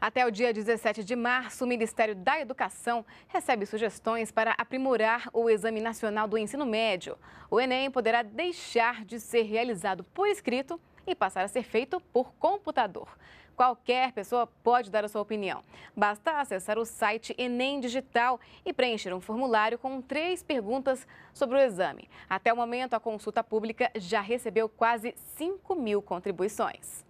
Até o dia 17 de março, o Ministério da Educação recebe sugestões para aprimorar o Exame Nacional do Ensino Médio. O Enem poderá deixar de ser realizado por escrito e passar a ser feito por computador. Qualquer pessoa pode dar a sua opinião. Basta acessar o site Enem Digital e preencher um formulário com três perguntas sobre o exame. Até o momento, a consulta pública já recebeu quase 5 mil contribuições.